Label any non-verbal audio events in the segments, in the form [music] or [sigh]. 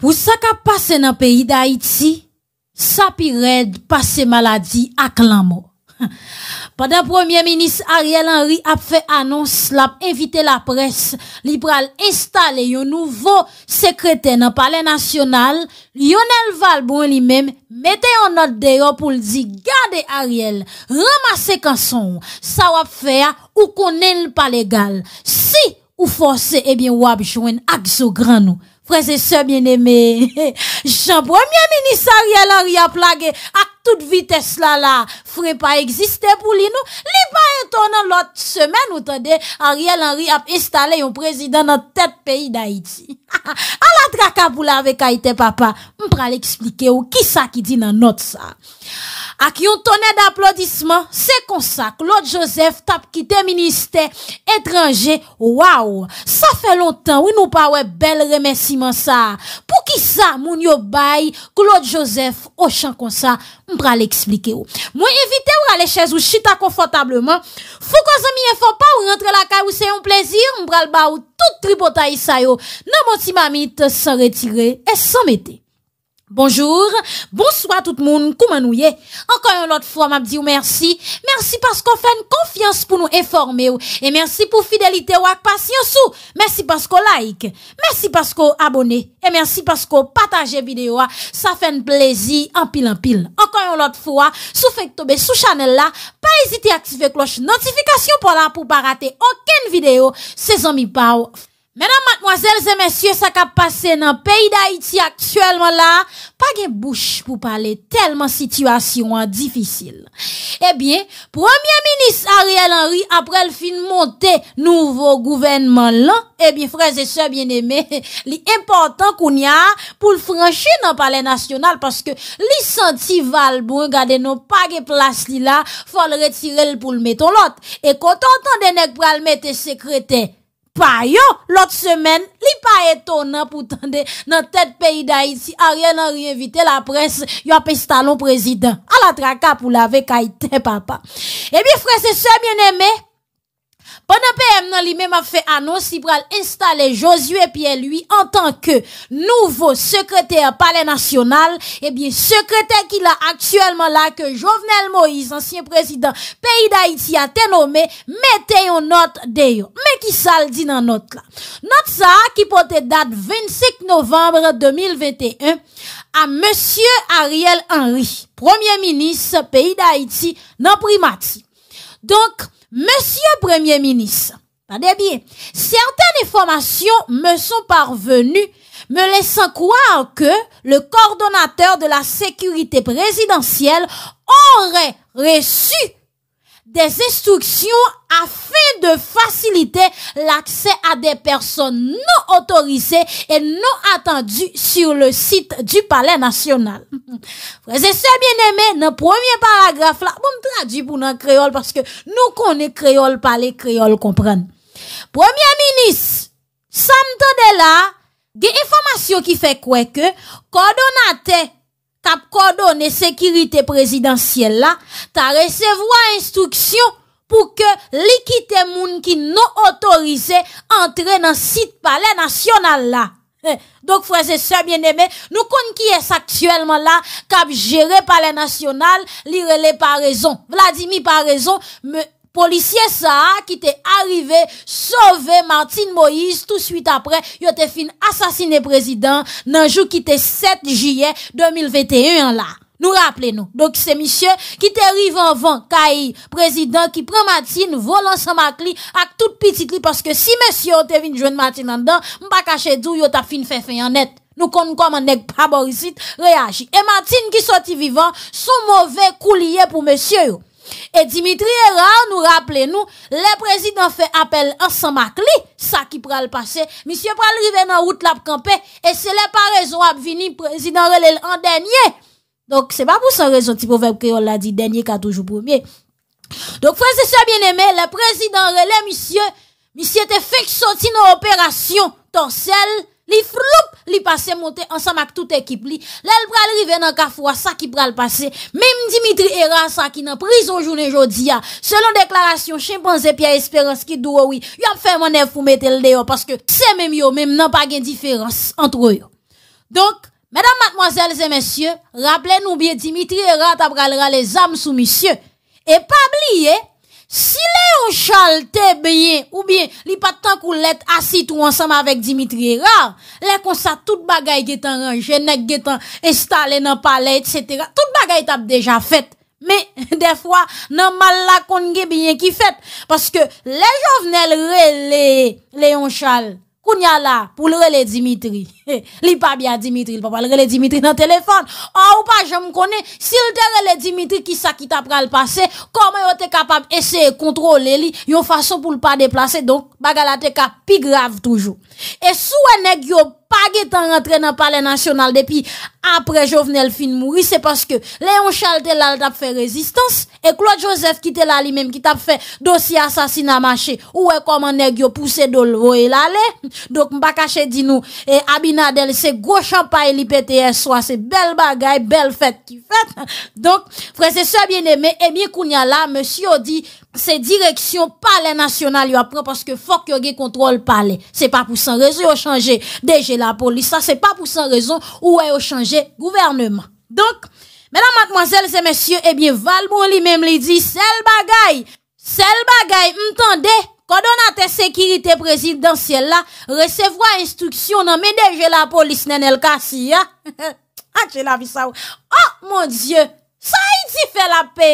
Pou sa ka pase nan peyi da iti, sa pi red pase maladi ak lan mo. [laughs] Padan Premier Ministre Ariel Henry ap fe anons la ap evite la pres, li pral instale yo nouvo sekrete nan pale nasyonal, yon el val bon li mem, mette yo not deyo pou li di, gade Ariel, ramase kanson, sa wap fe a, ou konen l pale gal. Si ou force, ebyen eh wap jwen ak zo gran nou. Prese se mjen eme, jan pwemye minis a riyel an riyap lage ak tout vites la la, fre pa egziste pou li nou, li pa enton nan lot semen ou tande a riyel an riyap estale yon prezident nan tet peyi da iti. A la draka pou la avek a ite papa, m pral explike ou ki sa ki di nan not sa. Ak yon tonè d'aplodisman, se konsa, Claude Joseph tap ki te minister etranje, waw, sa fè lontan, wou nou pa wè bel remesiman sa. Pou ki sa, moun yo bay, Claude Joseph, o chan konsa, mbra l'eksplike ou. Mwen evite ou rale chèz ou chita konfotableman, fou kwa zan miye fò pa ou rentre la kaj ou se yon plezir, mbral ba ou tout tri pota yisay ou, nan mwoti mamit, san retire et san mette. Bonjour, bonsoit tout moun koumanouye. Enkoyon lot fwa m ap diyo mersi. Mersi paskou fèn konfians pou nou eforme ou. E mersi pou fidelite wak pasyon sou. Mersi paskou like. Mersi paskou abone. E mersi paskou pataje video a. Sa fèn plezi anpil anpil. Enkoyon lot fwa, sou fèk tobe sou chanel la. Pa ezite aktive kloche notifikasyon pou la pou pa rate oken video. Se zon mi pa ou. Menan matmoazèl zè mensyè sa ka pase nan peyi da iti aktuelman la, pa gen bouch pou pale telman situasyon an difisil. Ebyen, eh premier minis Ariel Henry aprel fin monte nouvo gouvenman lan, ebyen eh freze se bien eme, [laughs] li importan koun ya pou l'franche nan pale nasyonal paske li senti valbou gade nou pa gen plas li la fol retirel pou l meton lot. E kontantan denek pral mette sekrete, Pa yo, lot semen, li pa eto nan pou tende nan tet peyi da iti. A rien nan rienvite la prens yon pestalon prezident. A la traka pou lave kaiten papa. Ebi fwese semen eme. Bonapèm nan li mè ma fè anons, li pral installe Josué Piel lui en tanke nouvo sekreter pale nasyonal, e eh bie sekreter ki la aktyèlman la ke Jovenel Moïse, ansyen prezident peyi d'Haïti a te nomè, metè yon not deyo. Mè ki sal di nan not la. Not sa ki pote dat 26 novembre 2021 a Monsie Ariel Henry, premier minis peyi d'Haïti nan primatik. Donc, monsieur Premier ministre, bien, certaines informations me sont parvenues me laissant croire que le coordonnateur de la sécurité présidentielle aurait reçu des instructions afin de faciliter l'accès à des personnes non autorisées et non attendues sur le site du Palais national. [laughs] Frères et sœurs bien-aimés, dans le premier paragraphe là, bon traduit pour nous créole parce que nous connaissons créole, parler créole, comprendre. Premier ministre, Sam là, des informations qui fait quoi que coordonnateur tap coordonné sécurité présidentielle là, t'as recevoir instruction pour que l'équité moun qui non autorisé entrer dans site palais national là. Eh, donc, frères et sœurs bien-aimés, nous connaissons qui est actuellement là, cap géré par national nationales, lire les par raison. Vladimir par raison, Polisye sa, ki te arrive, sove Martin Moïse tout suite apre, yo te fin asasine prezident nan jou ki te 7 juye 2021 la. Nou rappele nou. Dok se misye, ki te rive an van, kayi prezident ki pren Martin, volan sa makli ak tout pitit li. Paske si mesye yo te vin jwen Martin an dan, mpa kache djou yo ta fin fefe yon net. Nou kon kon man ek paborisit reyaji. E Martin ki soti vivan, sou mwove kou liye pou mesye yo. Et Dimitri Erard nous rappelait nous, le président fait appel ensemble à ça qui pral passer. Monsieur pral arriver dans route la camper et c'est n'est pas raison à venir président relève en dernier. Donc c'est pas pour ça raison petit proverbe créole l'a dit dernier qu'a toujours premier. Donc frère et sœurs bien aimé, le président Relais, monsieur, monsieur était fait sortir dans opération torselle li floup li pase monte ansam ak tout ekip li, lèl pral rive nan kafwa sa ki pral pase, mèm Dimitri Heran sa ki nan prizo jounen jodi ya, selon deklarasyon chimpanzè Pia Esperance ki dou oui, yon fè mwenè fou metel deyo, paske se mèm yo mèm nan pa gen diferans antro yo. Donk, mèdam matmoazèl zè mèsyè, rapple nou bie Dimitri Heran ta pral rale zanm sou misye, e pabliye, Si lè yon chal te bèyen ou bèyen li patan kou let asit ou ansanm avèk Dimitri Rav, lè kon sa tout bagay getan ranjè, nek getan estalè nan palè, etc. Tout bagay tap deja fèt, mè de fwa nan mal la konn ge bèyen ki fèt, paske lè jovnel relè lè yon chal kou nya la pou relè Dimitri. Eh, li pas bien Dimitri, il va parler le Dimitri dans téléphone oh ah, ou pa me Si sil te Dimitri qui sa ki ta pral passé comment yon te capable Y kontrole li, yon façon pour le pas déplacer. Donc, baga la te ka pi grave toujours. Et sou e nèg yo pa getan dans le Palais National depuis après Jovenel fin c'est parce que Léon Charles e te la fait résistance résistance Claude Joseph qui te la lui-même qui t'a fait dossier assassinat ou comment comment a yo pousse do donc je ne vais pas cacher Dino c'est gros champagne l'IPTS, soit, c'est belle bagaille, belle fête qui fait. Donc, frère, c'est ça bien aimé. Et bien, a là, monsieur dit, c'est direction palais national, y apprend parce que faut que y contrôle palais. C'est pas pour sans raison, au changer. Déjà, la police, ça, c'est pas pour sans raison, ou est au changer gouvernement. Donc, mesdames, mademoiselles et messieurs, eh bien, Valbon lui-même lui dit, le bagaille, sel bagaille, m'tendez, kwa donan te sekiritè prezidentsel la, resevwa instruksyon nan mèdejè la polis nen el kasi, ya? Anche [laughs] la bisaw. Oh, mon dieu! Sa iti fe la pe?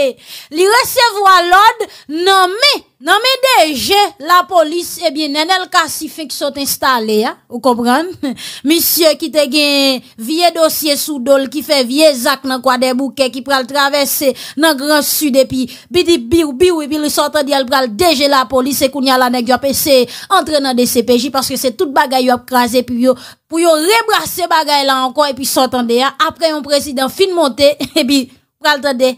Li resevo alod, nanme, nanme deje, la polis, ebi, eh nen el kasi fe ki sot installe, ou kompran? [laughs] Misyè ki te gen vie dosye sou dole, ki fe vie zak nan kwa debouke, ki pral travesse nan gran sud, epi, bi di bi ou bi ou, epi, li sotande, el pral deje la polis, e kounya la negyop, e se entre nan de CPJ, paske se tout bagay yo apkaze, epi yo rebrase bagay la ankon, epi sotande, apre yon presiden fin monte, [laughs] epi, pral encore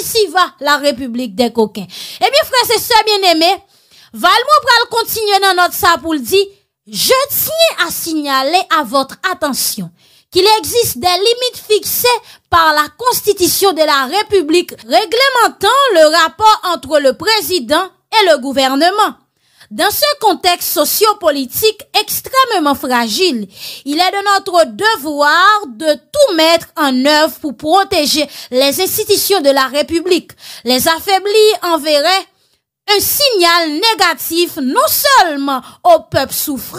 ainsi va la république des coquins et eh bien frère, et sœurs bien-aimés Valmont pral continuer dans notre ça pour je tiens à signaler à votre attention qu'il existe des limites fixées par la Constitution de la République réglementant le rapport entre le président et le gouvernement. Dans ce contexte sociopolitique extrêmement fragile, il est de notre devoir de tout mettre en œuvre pour protéger les institutions de la République. Les affaiblir enverrait un signal négatif non seulement au peuple souffrant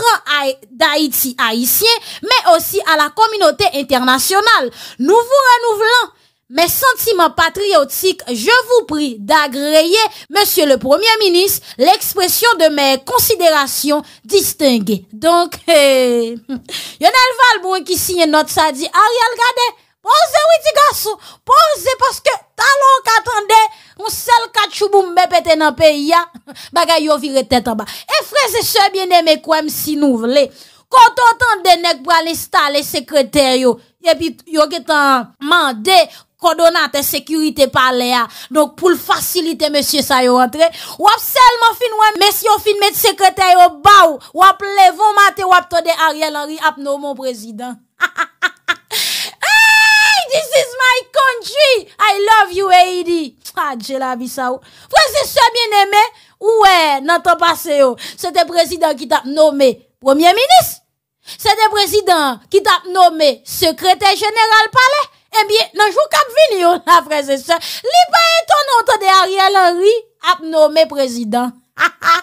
d'Haïti haïtien, mais aussi à la communauté internationale. Nous vous renouvelons mes sentiments patriotiques, je vous prie d'agréer, monsieur le premier ministre, l'expression de mes considérations distinguées. Donc, [laughs] eh, Yonel Valbon qui signe notre ça dit, Ariel, regardez, posez oui, petit garçon, posez parce que talon qu'attendait, on seul kachouboum pété dans le pays, [laughs] bagay yo viré tête en bas. Et frères et sœurs bien aimé, quoi, si nous voulons, quand on entend des nègres pour aller installer secrétaire, et puis yo qui mandé Kondonante sekurite pale ya Donk pou l facilite Monsie sa yo rentre Wap selman fin wan Monsie yo fin met sekretary Wap levon mate wap tode Ariel Henry ap nou mon prezident Ha [laughs] ha ha ha Hey this is my country I love you AD Prezident se bieneme Ouwe nan to pase yo Sete prezident ki tap noume Premier ministre Sete prezident ki tap noume Sekretary general pale biye nanjou kap vini yon la freze se li pa eton nan ton de Ariel Henry ap nou me prezidant ha ha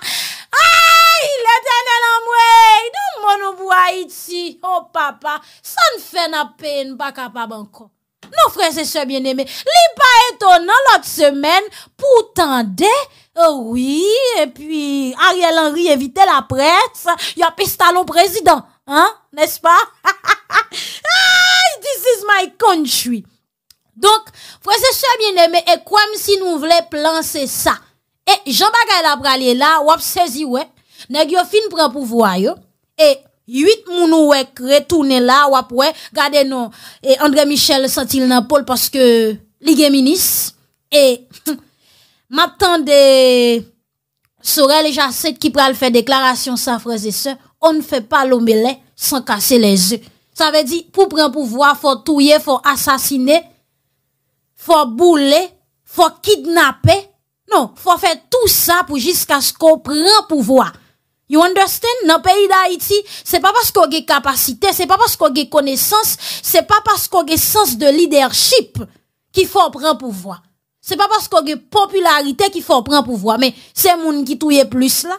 ay le tenen an mwey nou moun ou vwa iti oh papa san fè na pen baka pa banko nou freze se bien eme li pa eton nan lot semen pou tende oh, oui e pi Ariel Henry evite la prez yon pe stalon prezidant nes pa ha [laughs] ah, ha ha this is my country. Donc, bien aimé, et comme si nous voulons plan, ça. Et Jean la pralé là, wap saisi ouais, nèg fin prend pouvoir et huit moun retourner là, ouais, non, et André Michel sentil nan Paul parce que ligue ministre, et [laughs] de Sorel et Jacette qui pral faire déclaration sans frères et sœurs, on ne fait pas l'omelette sans casser les œufs. Ça veut dire, pour prendre pouvoir, faut tuer, faut assassiner, faut bouler, faut kidnapper. Non, faut faire tout ça pour jusqu'à ce qu'on prenne pouvoir. You understand? Dans le pays d'Haïti, c'est pas parce qu'on a des capacité, c'est pas parce qu'on a des connaissance, c'est pas parce qu'on a sens de leadership qu'il faut prendre pouvoir. C'est pas parce qu'on a popularité qu'il faut prendre pouvoir. Mais c'est monde qui touille plus là.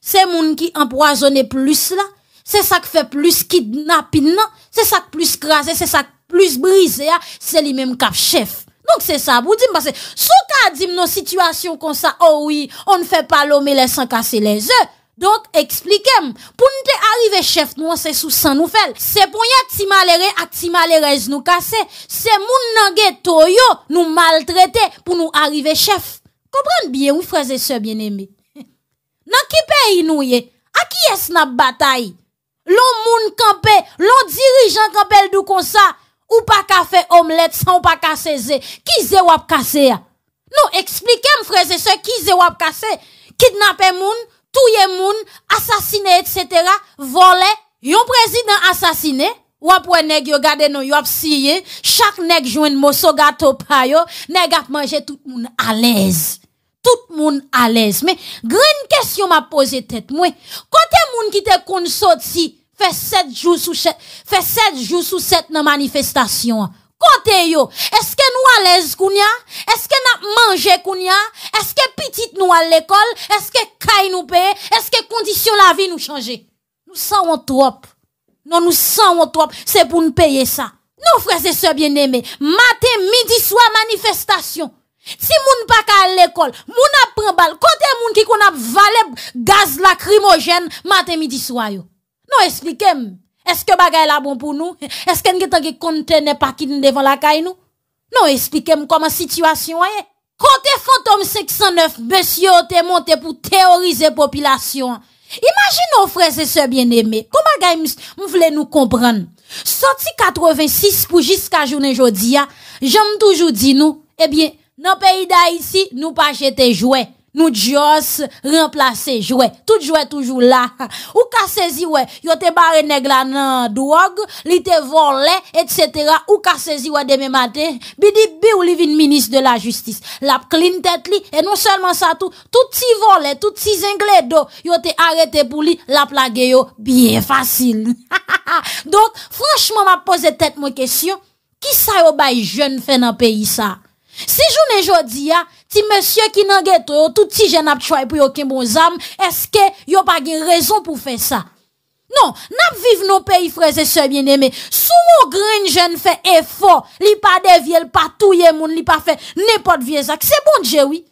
C'est monde qui empoisonne plus là. Se sa ke fe plus kidnapin nan, se sa ke plus krasen, se sa ke plus brise ya, se li menm kap chef. Donk se sa bou di m basen. Sou ka di m nou situasyon kon sa, oh oui, on ne fe palo me lesan kase les e. Donk eksplikem, pou nou te arrive chef, nou an se sou san nou fel. Se pon ya timalere ak timalere z nou kase, se moun nage toyo nou maltrete pou nou arrive chef. Kopran biye ou fraze se bieneme? Nan ki pe inouye, a ki es nap batayi? l'on moun campé, l'on dirigeant campé dou comme ça, ou pas café omelette sans ou pas qu'à Qui zé wap cassé Non, expliquez-moi frère, et sœurs, qui zé wap cassé Kidnapper moun, touye moun, assassiner etc., voler, yon président assassiné, ou après nèg yo gade non yo ap siye, chaque nèg joine mosogato gâteau pa yo, nèg ap manger tout moun à l'aise tout moun à l'aise. Mais, grande question m'a posé tête, moi quitter qui te kon sorti fait 7 jours sous fait 7 jours sous cette manifestation comptez yo, est-ce que nous à l'aise a Est-ce que a mangé a Est-ce que petit nous à l'école? Est-ce que caille nous paye? Est-ce que condition la vie nous changer Nous sommes trop. Non, nous sommes trop. C'est pour nous payer ça. Nos frères et sœurs bien-aimés, matin, midi, soir, manifestation. Si moun pa ka l'école, moun ap pren bal, kote moun ki kon ap vale gaz lacrymogène matin midi soir yo. Non expliquez-moi. Est-ce que bagay la bon pour nous? Est-ce que nous avons des pas qui devant la caille nous? Non expliquez-moi comment situation est. Kote fantôme 509 monsieur te monté pour théoriser population. Imagine nos frères et sœurs bien-aimés. Comment gay Nous voulez nous comprendre? Sorti 86 pour jusqu'à journée jodia, j'aime toujours dire nous, eh bien, Nan peyi da isi, nou pa jete jwe. Nou dios, remplace jwe. Tout jwe toujou la. Ou ka seziwe, yo te bare negla nan doog, li te vole, etc. Ou ka seziwe deme mate, bi di bi ou li vin minis de la justis. Lap klintet li, e nou selman sa tou, tout si vole, tout si zengle do. Yo te arete pou li, lap lage yo, biye fasil. [laughs] Donk, franchman ma pose tet mwen kesyon, ki sa yo bay jen fè nan peyi sa? Si journée jodi a, ti monsieur qui nan ghetto, tout ti jeune a pour aucun bon zam, est-ce que a pa gen raison pour faire ça? Non, n'a vivons nos pays frères et sœurs bien-aimés. Sou mon grain jeune fait effort, li pa devie, pas pa touye moun, li pa fè n'importe viezak. C'est bon Dieu oui.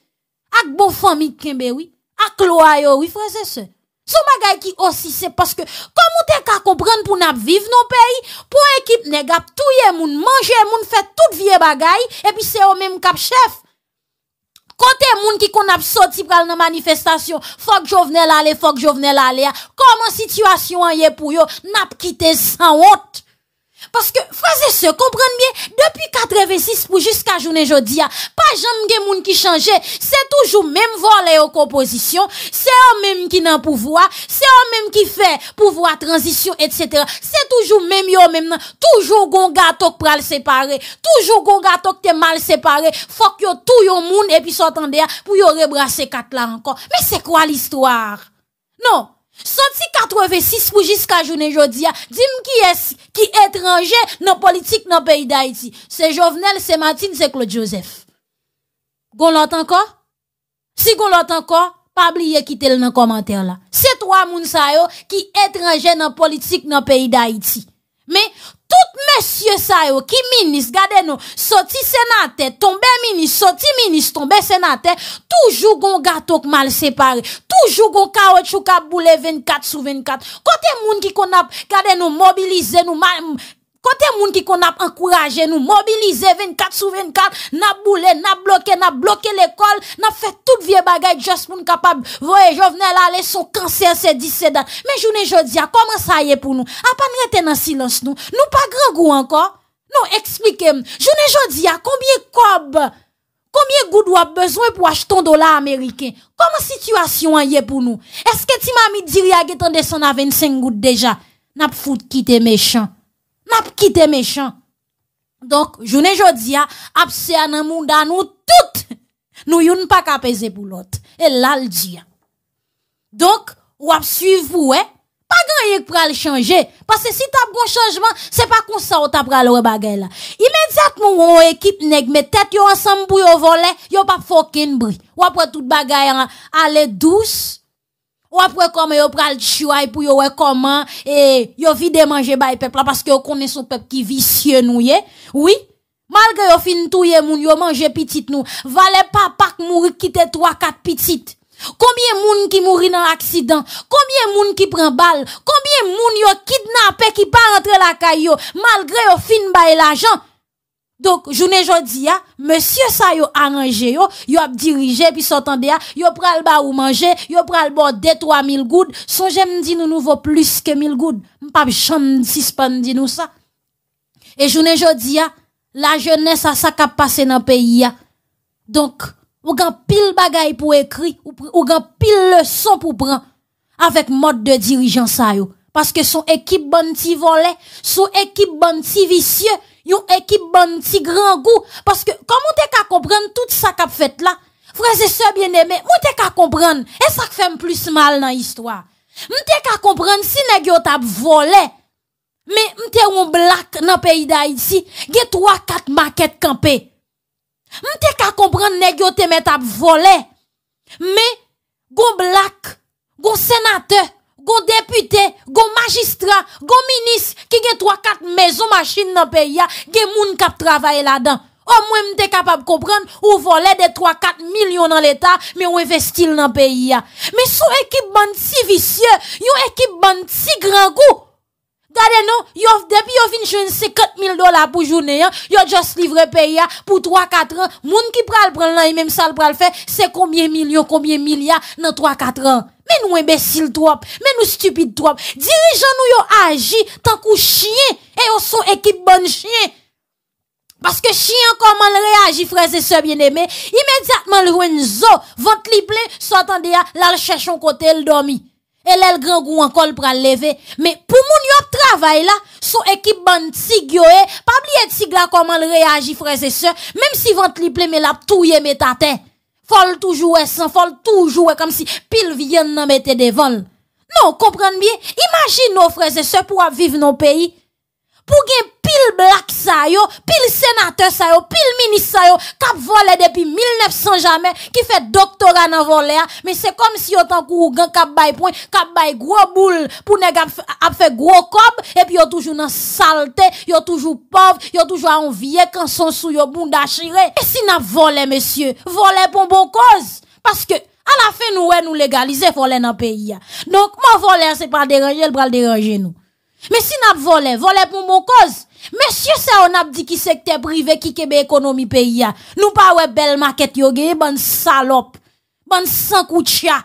Ak bon famille kembe oui. Ak loyo oui frères et sœurs. Sou magay ki osi, se paske, komon te ka kompren pou nap viv nou peyi, pou ekip negap touye moun, manje moun, fet tout vie bagay, e pi se yo menm kap chef. Kote moun ki kon ap soti pral nan manifestasyon, fok jo vnen lale, fok jo vnen lale, komon situasyon an ye pou yo, nap kite san ot. Parce que, frères et comprenez bien, depuis 86 pour jusqu'à journée jeudi, ah, pas jamais moun qui change, c'est toujours même volet aux compositions, c'est eux même qui n'ont pouvoir, c'est eux même qui fait pouvoir transition, etc. C'est toujours même yo même, toujours gon gâteau le séparé, toujours gon gâteau t'es mal séparé, faut que tout yo moun et puis s'entendait ah, pour y rebrasser quatre là encore. Mais c'est quoi l'histoire? Non, Sonti 86 pou jiska jounen jodia, di m ki etranje nan politik nan peyi da iti. Se Jovenel, se Matin, se Claude Joseph. Gon l'aten kon? Si gon l'aten kon, pabli ye kitel nan komenter la. Se 3 moun sayo ki etranje nan politik nan peyi da iti. Me, Tout mesye sa yo ki minis, gade nou, soti senate, tombe minis, soti minis, tombe senate, toujou gon gato k mal separe, toujou gon kawet chou ka boule 24 sou 24. Kote moun ki kon ap, gade nou, mobilize nou, mal... Kote moun ki kon ap ankouraje nou, mobilize 24 sou 24, nap boule, nap bloke, nap bloke l'ekol, nap fe tout vie bagay just pou n'kapab vwe jo vne la leson cancer se disedat. Men jounen jodia, koman sa ye pou nou? Apan reten nan silans nou? Nou pa gran gou anko? Nou, eksplikem. Jounen jodia, konbye kob, konbye goud wap bezwen pou ach ton dola Amerike? Koman situasyon an ye pou nou? Eske ti mami diri agetan de son aven sen goud deja? Nap foute ki te mechant. n'a quitté méchant. Donc, je jodi a, abse à nan moun nous toutes, nous yon pas qu'à peser pour l'autre. Et là, le dit. Donc, ou ap suivre ouais, hein. pas grand pour pral changer. Parce que si t'as bon changement, c'est pas comme ça ou t'as pral le bagay là. Immédiatement, on équipe nèg met tête yo ensemble pour yo voler, yo pas fucking bruit. Ou après tout bagay hein, aller douce, ou après comment yo pral chouay pour yo comment et yo vide manger bay peuple parce que yo connaît son peuple qui vicieux nous Oui. Malgré yo fin touye moun yo manger petite nous. Valait pas pas mourir quitter 3 4 petites. Combien moun qui mouri dans l'accident? Combien moun qui prend balle? Combien moun yo kidnappé qui pas rentrer la caillou malgré yo fin bay l'argent? Donc, journée jodi, monsieur ça yo arrangé yo, yo a dirigé puis s'entendait, yo pral ba ou manger, yo pral de 3000 goud, son j'aime dit nous nouveau plus que 1000 goud. M'pa jamais suspend dit nous ça. Et journée jodi la jeunesse a ça qu'a passé dans pays Donc, ou gan pile bagay pour écrire, ou, grand gan pile leçon pour prendre avec mode de dirigeant ça yo. Parce que son équipe bonne petit son équipe bonne vicieux, yon équipe bon petit grand goût. Parce que, comment t'es qu'à comprendre tout ça qu'a fait là? Frères et sœurs bien-aimés, moi t'es qu'à comprendre. Et ça fait plus mal dans l'histoire. m't'es qu'à comprendre si nèg yo t'a volé. Mais m't'es un black dans pays d'Haïti, gè 3 4 maquettes campé m't'es qu'à comprendre nèg yo met t'a volé. Mais gon black, gon sénateur Go depute, go magistra, go minis ki ge 3-4 mezo machin nan peyi ya, ge moun kap travaye la dan. O mwen mte kapab kopran ou volè de 3-4 milyon nan l'Etat, men we vestil nan peyi ya. Men sou ekip ban si visye, yon ekip ban si gran gou, Gardez non, yo, depuis yon fin jouen 50 000 dollars pour journée, hein. Yo, just livre pays, hein, pour 3-4 ans. Moun qui pral pral là, et même ça le pral fè, c'est combien millions, combien milliards, dans 3-4 ans. Mais nous imbéciles trop, mais nous stupides trop. Dirigeants nous yon agi, tant chien, et yon son équipe bonne chien. Parce que chien, comment le réagit, frères et sœurs bien-aimés? Immédiatement, le jouen zo, votre li plein, s'entendez à, là, le cherchons côté, le dormi. Et là, grand goût encore pral lever. Mais pour moun ap travay la, sou ekip ban tig yo e, pa bliye tig la koman reyaji freze se, mem si vant li ple me la touye me tate. Fol toujou e san, fol toujou e, kom si pil vyen nan mette de vol. Non, kompran miye, imajin nou freze se pou ap viv nou peyi, Pou gen pil blak sa yo, pil senatè sa yo, pil minis sa yo, kap vole depi 1900 jamè, ki fè doktora nan vole a, men se kom si yo tan kou gen kap bay poun, kap bay gro boul, pou neg ap fè gro kob, epi yo toujou nan salte, yo toujou pov, yo toujou anvye, konsonsou yo bunda chire. E si nan vole, mèsyè, vole pou mbo koz, paske an la fè nou wè nou legalize, vole nan peyi a. Nonk, man vole a se pral dereje, l pral dereje nou. Men si nap vole, vole pou mou koz. Men sye se ou nap di ki sekte prive ki kebe ekonomi pe iya. Nou pa we bel maket yo genye, ban salop. Ban sankoutia.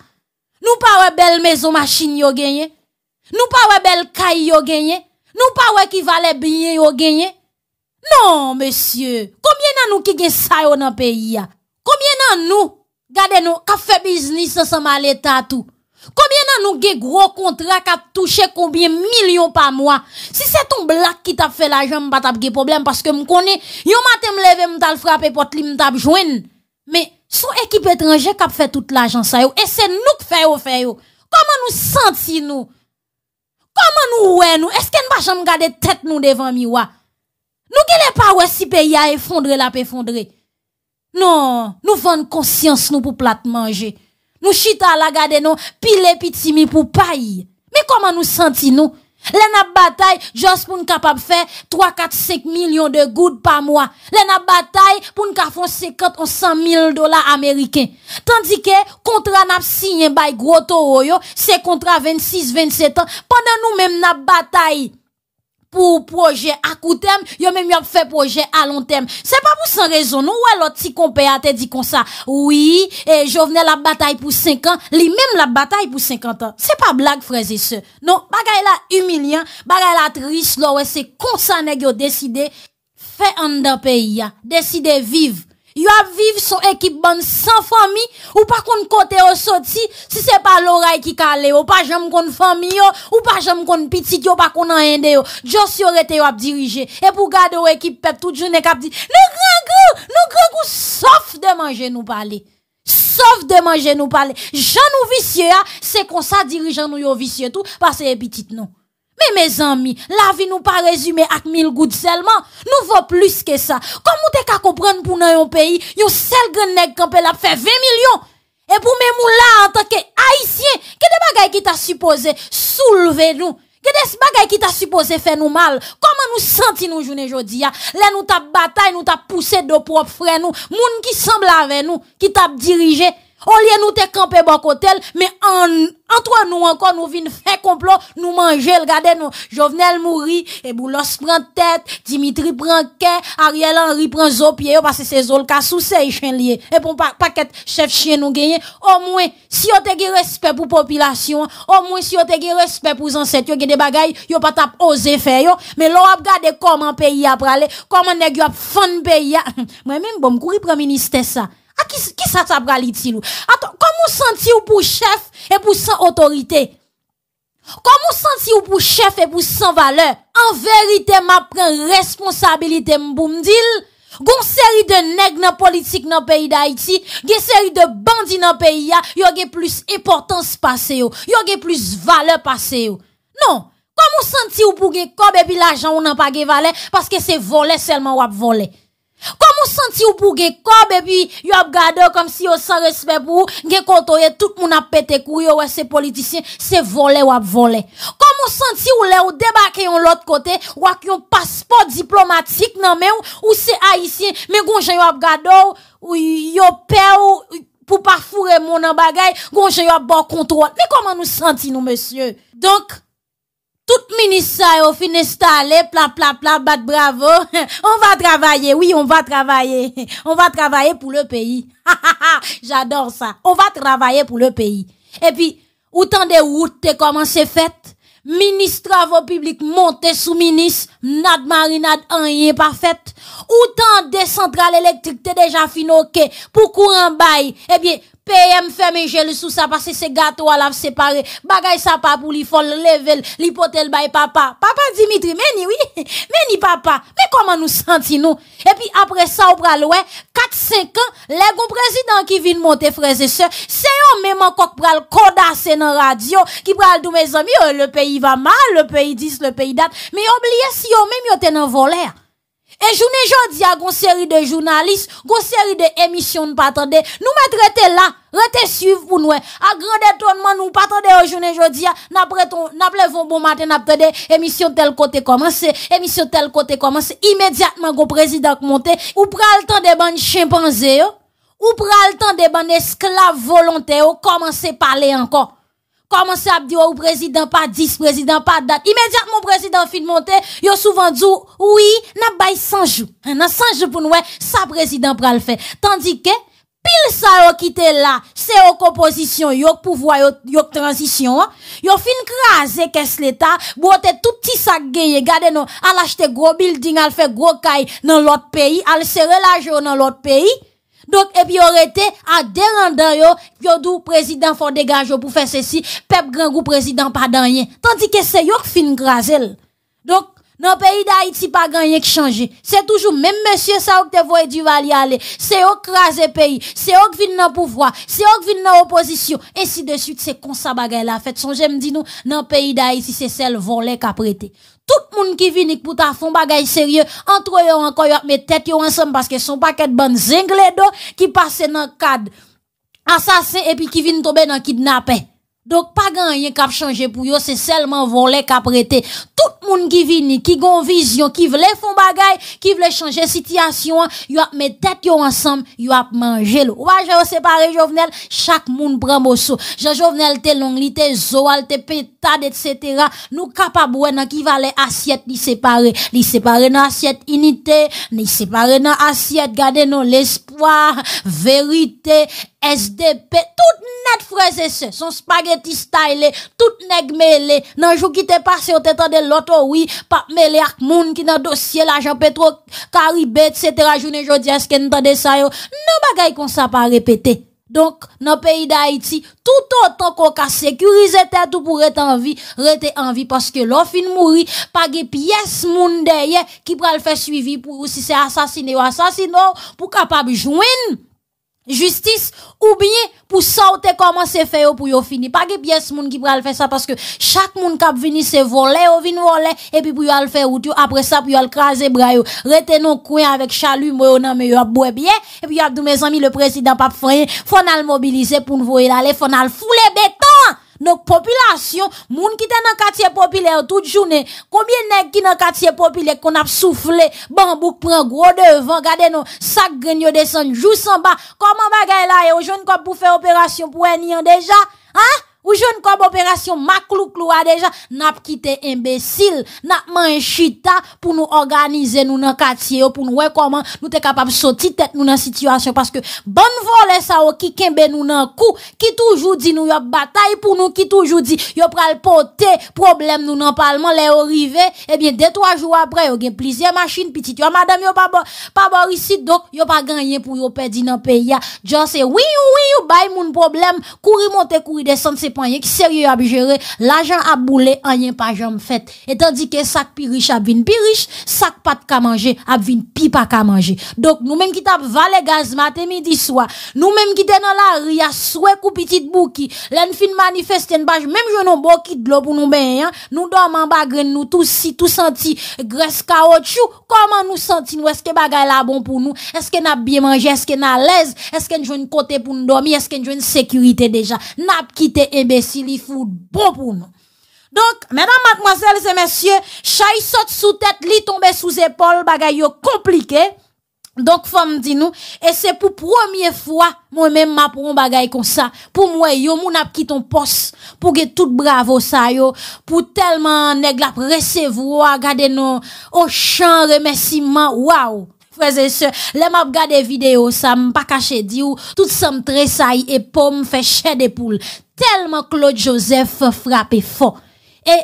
Nou pa we bel mezo masin yo genye. Nou pa we bel kay yo genye. Nou pa we ki vale binyen yo genye. Non men sye, koumye nan nou ki gen sayo nan pe iya. Koumye nan nou, gade nou, ka fe biznis an sa maleta tou. Combien nan nous gros contrat a touché combien millions par mois? Si c'est ton black qui t'a fait l'argent, pas t'a de problème parce que m'konnais, yon matin m'levé m'ta frappé porte li m'ta joindre. Mais son équipe étrangère a fait toute l'argent ça et c'est nous qui fait yo fait Comment nous sentis nous? Comment nous ouais nous? Est-ce qu'on va jamais garder tête nous devant nous Nous qui pas ouais si pays a effondré la effondré. Non, nous vendre conscience nous pour plate manger. Nou chita la gade nou pile pi timi pou paye. Me koman nou senti nou? Le nap batay just pou n kapap fe 3, 4, 5 milyon de goud pa mwa. Le nap batay pou n kapon 50 ou 100 mil dola Ameriken. Tandike kontra nap sinyen bay Grotto Oyo se kontra 26, 27 an. Pendan nou menm nap batay. pou proje akou tem, yo men mi ap fe proje alon tem. Se pa pou san rezon, nou wè lò ti kompe a te di kon sa, oui, jo vene la batay pou 5 an, li menm la batay pou 50 an. Se pa blag freze se. Non, bagay la humilian, bagay la tris, lò wè se kon sa negyo deside, fe an da peyi ya, deside vive. Ils a vécu son équipe sans famille ou pas contre côté au sorti si c'est pas l'oreille qui calé ou pas jamais qu'on famille ou pas jamais qu'on petite ou pas qu'on rien de Joss ils ont été diriger et pour garder l'équipe pep toute journée cap dit nous grand grand nous grand sauf de manger nous parler sauf de manger nous parler Jean nous vicieux hein. c'est comme ça dirigeant nous nous vicieux tout parce que petit non mais mes amis, la vie nous pas résumée avec mille gouttes seulement. Nous vaut plus que ça. Comment t'es qu'à comprendre pour nous un pays, yon seul grand nèg qui l'a faire 20 millions. Et pour mes là, en tant que haïtien, que des qui t'a supposé soulever nous. Que des bagailles qui t'a supposé faire nous mal. Comment nous sentons nous journée aujourd'hui? Là, nous t'a bataille, nous t'a poussé de propre frères, nous. Moun qui semble avec nous, qui t'a dirigé. Au lieu nous te camper bon côté, mais en, entre nous encore, nous vin faire complot, nous manger, regardez nous. Jovenel mourit, et Boulos prend tête, Dimitri prend quai, Ariel Henry prend zo pied, parce que c'est zo le sous ses chien lié. Et pour pas pa chef chien nous gagne, au moins, si on te respect pour population, au moins si on te respect pour ancêtres, yo des bagailles, y'a pas tap osé faire yo, mais l'on a regardé comment pays a pralé, comment nèg yo fan pays [laughs] Moi même bon courir un ministère ça. A ki sa tabrali ti nou? Ato, komon santi ou pou chef e pou san otorite? Koman santi ou pou chef e pou san valeur? An verite ma pren responsabilite mboum dil? Gon seri de neg nan politik nan peyi da iti, ge seri de bandi nan peyi ya, yo ge plus eportans pase yo, yo ge plus valeur pase yo. Non, komon santi ou pou ge kob e pi la jan ou nan pa ge valeur? Paske se vole selman wap vole. Comment senti pour gen corps et puis yo comme si yo sans respect pour gen kotoye tout moun a pété ouais c'est politicien c'est volé ou a voler. Comment senti ou le ou débarqué on l'autre côté ou a un passeport diplomatique non mais ou, c'est haïtien mais gon jan yo a gardé ou yo père pour pas mon en bagay gon jan yo a bon contrôle. Mais comment nous senti nous monsieur? Donc tout ministre au fin installé, pla pla pla, bat bravo. [laughs] on va travailler, oui, on va travailler. [laughs] on va travailler pour le pays. [laughs] J'adore ça. On va travailler pour le pays. Et puis, autant de routes te commencé fait Ministre travaux publics monté sous ministre, nad marinade rien pas fait. Autant de centrales électriques t'es déjà ok? pour courant bail. Eh bien, Pè m fè mè jè lè sou sa pa se se gato a laf separe, bagay sa pa pou li fol level, li potel bay papa. Papa Dimitri, mè ni wè, mè ni papa, mè koman nou senti nou? E pi apre sa ou pral wè, 4-5 an, lè goun prezidant ki vin monte freze se, se yon mè man kok pral kodase nan radyo, ki pral dou mè zami, oh, le peyi va mal, le peyi dis, le peyi dat, mè yon blye si yon mè mè yote nan volè a. E jounen jodi a goun seri de jounalist, goun seri de emisyon patande, nou mette rete la, rete suiv pou noue. A grand etonman nou patande e jounen jodi a, napre ton, naple von bon maten ap tande, emisyon tel kote komanse, emisyon tel kote komanse. Imediatman goun prezidak monte, ou pral tan de ban chimpanzé yo, ou pral tan de ban esklav volontè yo, komanse pale ankon. commencé à dire au président pas 10 président pas date immédiatement président fin monter yo souvent dit oui n'a bail 100 jours hein, n'a 100 jours pour nous ça président le faire tandis que pile ça a quitté là c'est aux composition yo pouvoir yo, transition hein. yo fin craser qu'est l'état boter tout petit sac gagné Regardez non à acheter gros building à faire gros caille dans l'autre pays à serrer l'argent dans l'autre pays donc, et puis, était à déranger, yo, yo dou président faut dégager pour faire ceci, peuple grand goût président pas rien. Tandis que c'est eux qui fin grasel. Donc, dans le pays d'Haïti, pas gagné qui changer. C'est toujours même monsieur ça que te voyez du aller. C'est au crasé pays. C'est au qui dans pouvoir. C'est au qui dans opposition. si de suite, c'est comme ça bagaille la fête. Son j'aime dit nous, dans le pays d'Haïti, c'est celle volée a prêté. tout moun ki vinik pou ta fon bagay serye, antre yo anko yo ap me tet yo ansem paske son paket ban zengle do ki pase nan kad asase epi ki vin tobe nan kidnapen. Donc, pas grand-rien qui a changé pour eux, c'est seulement voler qui a Tout le monde qui vient, qui a une vision, qui veut faire bagay, qui veut changer situation, ils a mis tête ensemble, ils a mangé. Ou ouais j'ai séparé Jovenel, chaque monde prend morceau. Jean Jovenel, t'es long, t'es zoal, t'es pétade, etc. Nous capables, dans qui valait assiette, li séparer. Li séparer dans assiette unité, ni séparer dans assiette, garder non l'espoir, vérité, SDP, tout net freze se, son spageti style, tout neg mele, nan jou ki te pase yo te tade loto oui, pap mele ak moun ki nan dosye la jan petro, karibet, setera, jounen jodia, sken tade sayo, nan bagay kon sa pa repete. Donk, nan peyi da Haiti, tout o ton kon ka sekurize te tou pou rete anvi, rete anvi, paske lo fin mouri, page piyes moun deye, ki pral fe suivi pou ou si se asasine ou asasino, pou kapab jounen. justice ou bien pour sauter comment c'est fait ou pour y'a fini pas que pièce monde qui le faire ça parce que chaque qui a vini c'est voler ou vin voler et puis pour y aller faire ou après ça pour y aller craser bras retenons coin avec chalume non nan mais bien et puis y'a a mes amis le président pas faire faut al mobiliser pour nous voler aller faut al fouler béton donc, population, moun qui dans le quartier populaire toute journée, combien de qui dans quartier populaire qu'on a soufflé, bambou prend gros devant, regardez nous, sac gagne descend, joue en bas, comment bagay là, et aux jeunes pour faire opération pour un déjà, hein? Ou jeune comme opération Maclou a déjà, n'a quitté imbécile, n'a mangé chita pour nous organiser nous dans quartier pour nous voir comment nous sommes capables de sortir tête nous dans situation parce que bonne volée ça oh, qui kembe nous dans coup, qui toujours dit nous a bataille pour nous, qui toujours dit yo pral porter problème nous dans parlement les arrivé, et eh bien deux trois jours après a gen plusieurs machines petites madame a pas pas ici donc a pas gagné pour yo perdre dans pays. Just oui oui, oui, eu mon problème, courir monter courir descendre qui sérieux à gérer, l'argent a bouler, pas jamais fait. Et tandis que sac pi riche à vin pi riche, sac pas de manger a vin pi pas qu'à manger. Donc, nous même qui tape valet gaz matin, midi, soir, nous même qui dans la rue, à souhait ou petite bouki, l'en fin manifeste en même j'en n'en bo qui de l'eau pour nous ben, nous dormons en bagren, nous tous si, tout senti, graisse caoutchouc, comment nous senti, nous est-ce que bagay la bon pour nous, est-ce que n'a bien mangé, est-ce que n'a l'aise, est-ce que nous une côté pour nous dormir, est-ce que nous une sécurité déjà, n'a quitté imbécile, eh il fout bon pour nous. Donc, mesdames, mademoiselles et messieurs, chay saute sous tête, li tomber sous épaule, bagaille compliqué. Donc, femme dit nous, et c'est pour première fois, moi-même, ma pour un comme ça. Pour moi, yo, moun ap qui ton poste, pour que tout bravo ça, yo, pour tellement nèg la recevoir, garder nos au champ remerciement, waouh! frères et sœurs, les m'a regardé vidéo, ça m'a pas caché dit tout ça me tressaille et pomme fait chair des poules. Tellement Claude Joseph frappé fort. Et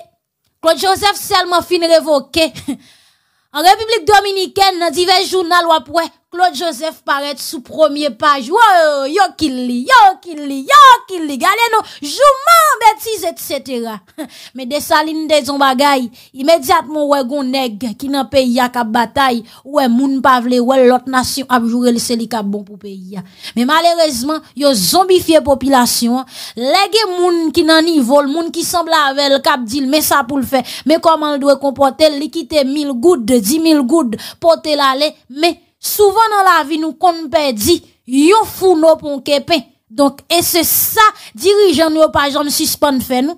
Claude Joseph seulement fin révoqué. [laughs] en République Dominicaine, dans divers journaux, ou après, L'autre Joseph paraît sous premier page. yo yo killi, yo killi, lit. nous, jouement, bêtises, etc. [laughs] Mais des salines des on bagay, immédiatement, ouais, gon nèg, qui n'a pays à cap bataille, ouais, moun vle, ouais, l'autre nation a joué le sélica bon pour pays. Mais malheureusement, yo zombifié population, les gens qui n'a niveau, moun qui semble avec le cap dit, mais ça pour le faire, mais comment on doit comporter, L'équité, 1000 gouttes, dix mille gouttes, porter l'aller, mais Souvent dans la vie, nous qu'on perdit, yon fourneau pour kepe. Donc, et c'est ça, dirigeant nous pas jamais suspendre fait nous.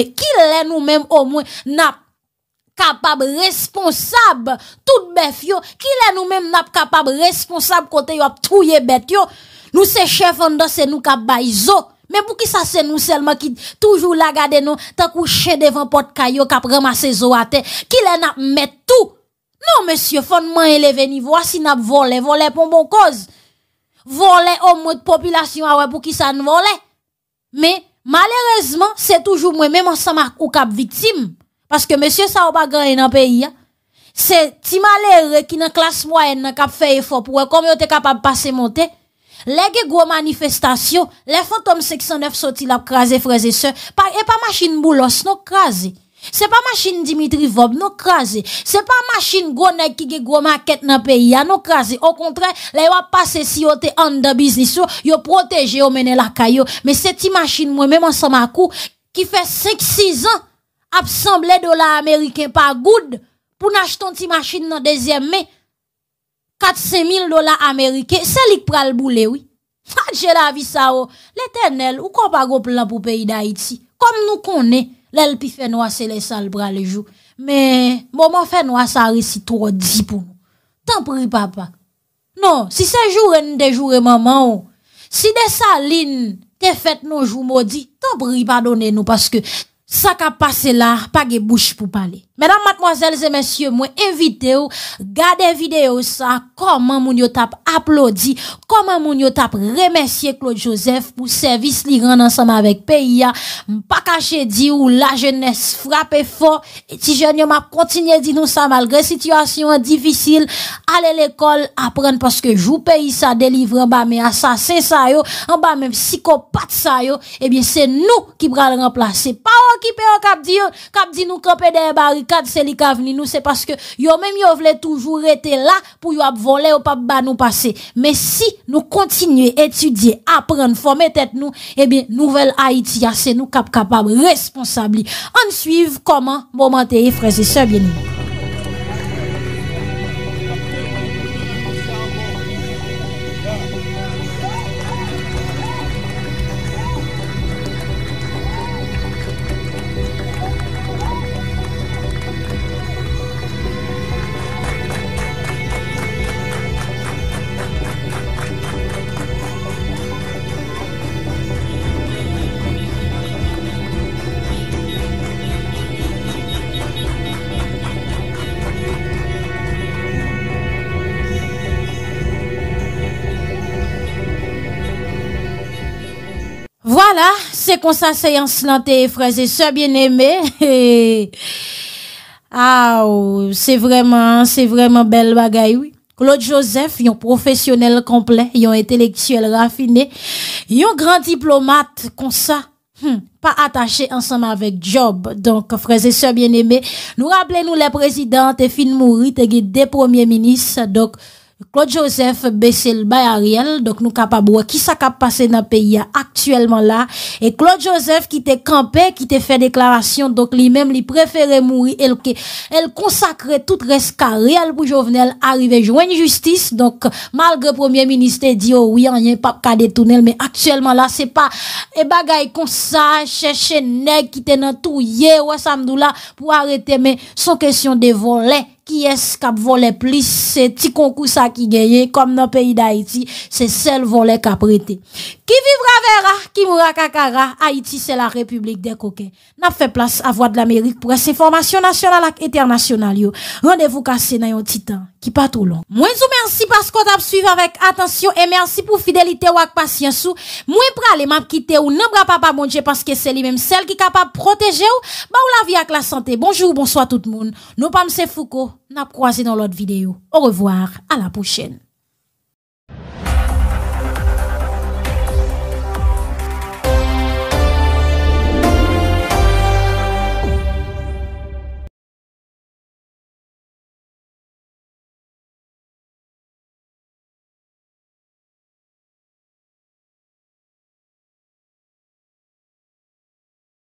Ki lè nou mèm o mwen nap kapab responsab Tout bef yo Ki lè nou mèm nap kapab responsab Kote yo ap touye bet yo Nou se chef an da se nou kap bay zo Mè pou ki sa se nou selman ki Toujou la gade nou Tak ou che devan pot kayo Kap remase zo ate Ki lè nap met tou Non mè sye fon mèm ele veni Vwa si nap vole Vole pou mwen koz Vole o mwen de popilasyon a ah wè Pou ki sa nou vole Mè Malerezman se toujou mwen menman sa mak ou kap vitim Paske monsye sa wap agren nan peyi ya Se ti maler ki nan klas mwen nan kap fey e fop Ou e komyo te kap ap pase monte Lege gwo manifestasyon Le fantom 609 soti la krasi freze se E pa machin mbou los nou krasi Se pa machin Dimitri Vob nou kraze Se pa machin Gwonek ki ge gwo maket nan peyi Anou kraze Ou kontre la yo a pase si yo te under business Yo proteje yo mene la kayo Me se ti machin mwen mwen sa makou Ki fe 6-6 an Apsamble do la Amerike pa goud Pou nache ton ti machin nan dezyem Me 4-5 mil do la Amerike Se lik pral boule ou Fadje la vi sa ou Le tenel ou ko pa go plan pou peyi da iti Kom nou konen la fait noir, c'est les sales bras les joues. Mais, maman fait noir, ça réussit trop dit pour nous. T'en prie, papa. Non, si c'est jour, des jours et maman, si des salines, t'es fait nos jours maudits, t'en prie, pardonnez-nous, parce que, ça qu'a passé là, pas de bouche pour parler. Mèdam matmoazèl, zè mèsyè, mwen evite ou, gade vide ou sa, koman moun yo tap aplodi, koman moun yo tap remèsyè Claude Joseph pou servis li ren ansama avèk peyi ya, mpa kache di ou la jènes frape fò, eti jènyo ma kontinye di nou sa malgré situasyon an difisil, ale l'ekol apren, paske jou peyi sa delivre, mba mè asase sa yo, mba mè psikopat sa yo, ebyen eh se nou ki bral remplace, se pa wò ki peyo kap di yo, kap di nou kope de barik kad selika avni nou, se paske yon men yon vle toujou rete la pou yon ap vole ou pap ban nou pase. Me si nou kontinye etudye, apren, fome tet nou, ebyen nouvel Haiti yase nou kap kapab responsabli. An suiv koman moumente e freze se bieni nou. se en slanté, frères et sœurs bien aimés [laughs] ah, oh, c'est vraiment, c'est vraiment belle bel oui Claude Joseph, un professionnel complet, un intellectuel raffiné, un grand diplomate comme ça. Hmm, pas attaché ensemble avec Job. Donc, frères et sœurs bien-aimés, nous rappelons nous les présidents, et fin mourir, t'es des premiers ministres. Donc, Claude Joseph bese l bay a riyel, dok nou ka pa bwa ki sa ka pase nan peyi ya aktuelman la, e Claude Joseph ki te kampe, ki te fe deklarasyon, dok li mem li prefere mouri, el konsakre tout reska riyel pou jovenel, arive joen justice, dok malgre Premier Ministre di yo, wiyan, yon pa ka de tunel, me aktuelman la, se pa e bagay konsa, cheche neg, ki te nan touye, wè samdou la, pou arete me, son kesyon de volen, Ki es kap vole plis, se ti konkou sa ki genye, kom nan peyi da iti, se sel vole kap rete. Ki vivra vera, ki mura kakara, Haiti se la republik de koke. Nap fe plas avwa de l'Amerik pou ase formasyon nasyonal ak eternasyonal yo. Rendevou kase nan yon titan ki patou lon. Mwen sou mersi paskot ap suyve avek atensyon e mersi pou fidelite wak pasyansou. Mwen prale map kite ou nan bra pa pa mounje paske se li menm sel ki kapab proteje ou ba ou la vi ak la sante. Bonjour, bonsoit tout moun. Nou pam se fouko, nap kroaze nan lot videyo. Au revoir, ala pou chen.